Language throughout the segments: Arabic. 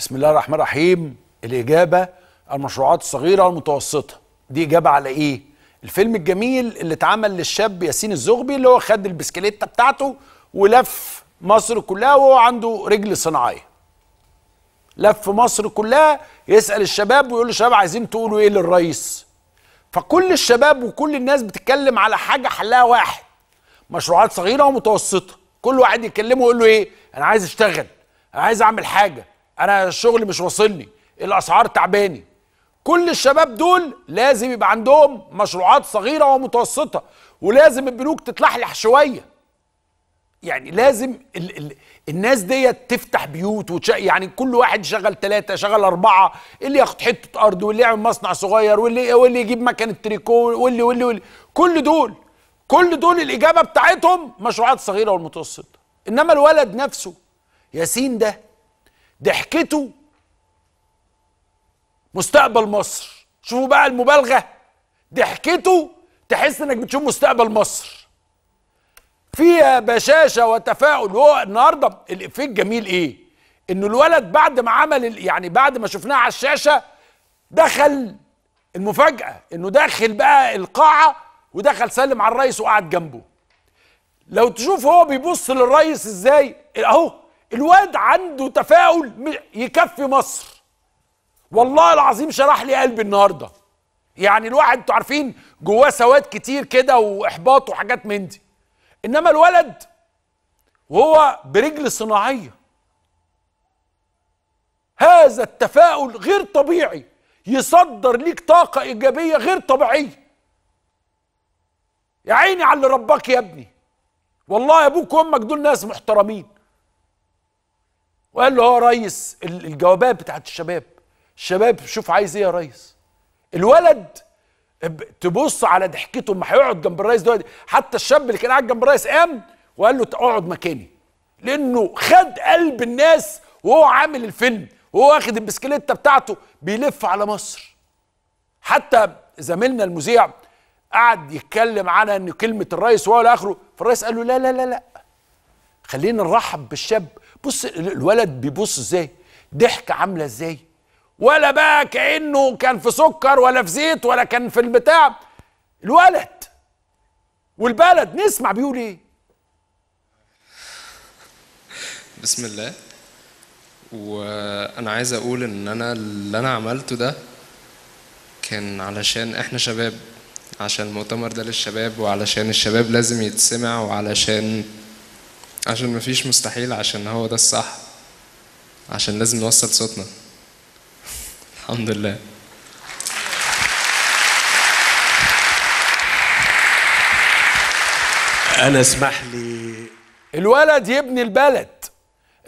بسم الله الرحمن الرحيم الإجابة المشروعات الصغيرة والمتوسطة دي إجابة على إيه؟ الفيلم الجميل اللي اتعمل للشاب ياسين الزغبي اللي هو خد البسكليتة بتاعته ولف مصر كلها وهو عنده رجل صناعية لف مصر كلها يسأل الشباب ويقول للشباب عايزين تقولوا إيه للرئيس فكل الشباب وكل الناس بتتكلم على حاجة حلها واحد مشروعات صغيرة ومتوسطة كل واحد يكلمه يقول له إيه؟ أنا عايز أشتغل أنا عايز أعمل حاجة انا الشغل مش واصلني الاسعار تعباني كل الشباب دول لازم يبقى عندهم مشروعات صغيره ومتوسطه ولازم البنوك تتلحلح شويه يعني لازم ال ال الناس ديت تفتح بيوت وتش... يعني كل واحد شغل ثلاثه شغل اربعه اللي ياخد حته ارض واللي يعمل مصنع صغير واللي واللي يجيب مكنه تريكو واللي واللي واللي كل دول كل دول الاجابه بتاعتهم مشروعات صغيره والمتوسطه انما الولد نفسه ياسين ده ضحكته مستقبل مصر شوفوا بقى المبالغه ضحكته تحس انك بتشوف مستقبل مصر فيها بشاشه وتفاؤل هو النهارده الافيه الجميل ايه انه الولد بعد ما عمل يعني بعد ما شفناه على الشاشه دخل المفاجاه انه داخل بقى القاعه ودخل سلم على الرئيس وقعد جنبه لو تشوف هو بيبص للرئيس ازاي اهو الواد عنده تفاؤل يكفي مصر والله العظيم شرح لي قلبي النهارده يعني الواحد انتوا عارفين جواه سواد كتير كده واحباط وحاجات من دي انما الولد وهو برجل صناعيه هذا التفاؤل غير طبيعي يصدر ليك طاقه ايجابيه غير طبيعيه يا عيني على اللي رباك يا ابني والله ابوك وامك دول ناس محترمين وقال له اه يا ريس الجوابات بتاعت الشباب الشباب شوف عايز ايه يا ريس الولد تبص على ضحكته ما هيقعد جنب الريس دلوقتي حتى الشاب اللي كان قاعد جنب الريس قام وقال له اقعد مكاني لانه خد قلب الناس وهو عامل الفيلم وهو واخد البسكليته بتاعته بيلف على مصر حتى زميلنا المذيع قعد يتكلم على ان كلمه الريس وهو اخره فالريس قال له لا لا لا لا خلينا نرحب بالشاب بص الولد بيبص ازاي ضحكه عامله ازاي ولا بقى كانه كان في سكر ولا في زيت ولا كان في البتاع الولد والبلد نسمع بيقول ايه بسم الله وانا عايز اقول ان انا اللي انا عملته ده كان علشان احنا شباب عشان المؤتمر ده للشباب وعلشان الشباب لازم يتسمع وعلشان عشان مفيش مستحيل عشان هو ده الصح عشان لازم نوصل صوتنا الحمد لله انا اسمح لي الولد يبني البلد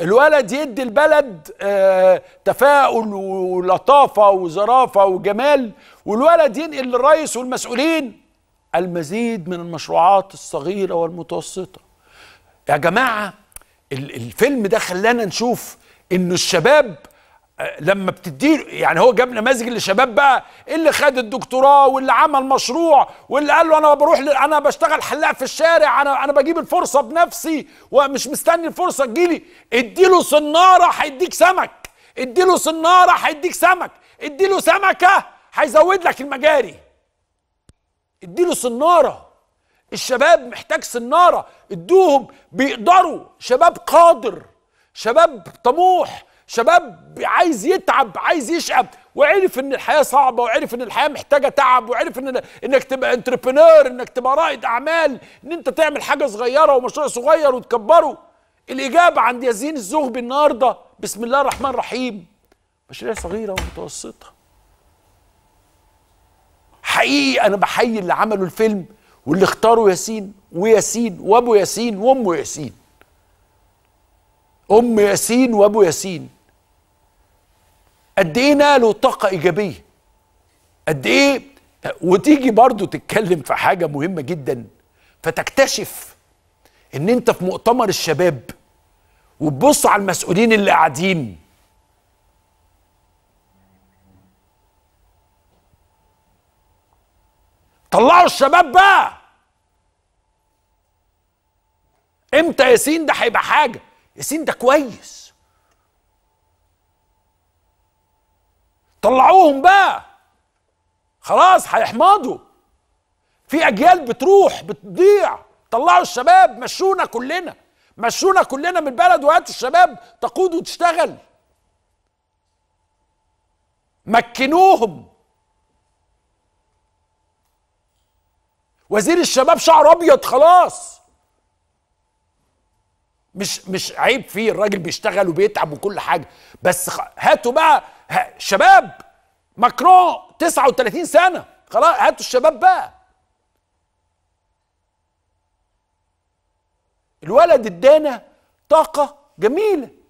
الولد يدي البلد آه، تفاؤل ولطافة وظرافة وجمال والولد ينقل للرئيس والمسؤولين المزيد من المشروعات الصغيرة والمتوسطة يا جماعه الفيلم ده خلانا نشوف ان الشباب آه، لما بتديله يعني هو جاب نماذج للشباب بقى اللي خد الدكتوراه واللي عمل مشروع واللي قال له انا بروح ل... انا بشتغل حلاق في الشارع انا انا بجيب الفرصه بنفسي ومش مستني الفرصه تجيلي اديله صناره هيديك سمك اديله صناره هيديك سمك اديله سمكه هيزود لك المجاري اديله صناره الشباب محتاج سناره ادوهم بيقدروا شباب قادر شباب طموح شباب عايز يتعب عايز يشقى وعرف ان الحياه صعبه وعرف ان الحياه محتاجه تعب وعرف ان انك تبقى انتربرنور انك تبقى رائد اعمال ان انت تعمل حاجه صغيره ومشروع صغير وتكبره الاجابه عند ياسين الزغبي النهارده بسم الله الرحمن الرحيم مشاريع صغيره ومتوسطه حقيقي انا بحيي اللي عملوا الفيلم واللي اختاروا ياسين وياسين وابو ياسين وام ياسين ام ياسين وابو ياسين قد ايه نقلوا طاقه ايجابيه قد ايه وتيجي برضو تتكلم في حاجه مهمه جدا فتكتشف ان انت في مؤتمر الشباب وتبص على المسؤولين اللي قاعدين طلعوا الشباب بقى امتى ياسين ده هيبقى حاجه ياسين ده كويس طلعوهم بقى خلاص هيحمضوا في اجيال بتروح بتضيع طلعوا الشباب مشونا كلنا مشونا كلنا من البلد وهاتوا الشباب تقود وتشتغل مكنوهم وزير الشباب شعره ابيض خلاص مش مش عيب فيه الراجل بيشتغل وبيتعب وكل حاجه بس هاتوا بقى شباب ماكرون 39 سنه خلاص هاتوا الشباب بقى الولد ادانا طاقه جميله